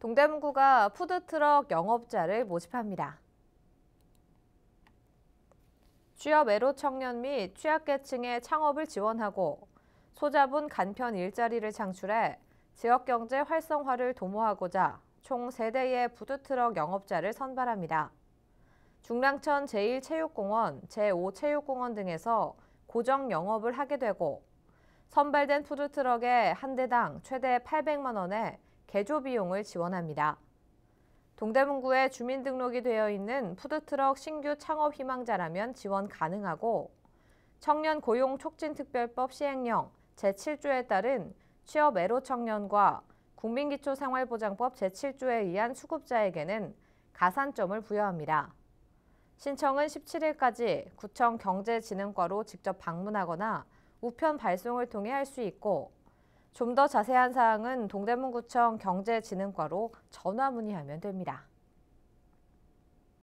동대문구가 푸드트럭 영업자를 모집합니다. 취업 애로 청년 및 취약계층의 창업을 지원하고 소자본 간편 일자리를 창출해 지역경제 활성화를 도모하고자 총 3대의 푸드트럭 영업자를 선발합니다. 중랑천 제1체육공원, 제5체육공원 등에서 고정 영업을 하게 되고 선발된 푸드트럭에 한 대당 최대 800만 원에 개조 비용을 지원합니다. 동대문구에 주민등록이 되어 있는 푸드트럭 신규 창업 희망자라면 지원 가능하고 청년 고용 촉진 특별법 시행령 제7조에 따른 취업 애로 청년과 국민기초생활보장법 제7조에 의한 수급자에게는 가산점을 부여합니다. 신청은 17일까지 구청 경제진흥과로 직접 방문하거나 우편 발송을 통해 할 수 있고 좀더 자세한 사항은 동대문구청 경제진흥과로 전화 문의하면 됩니다.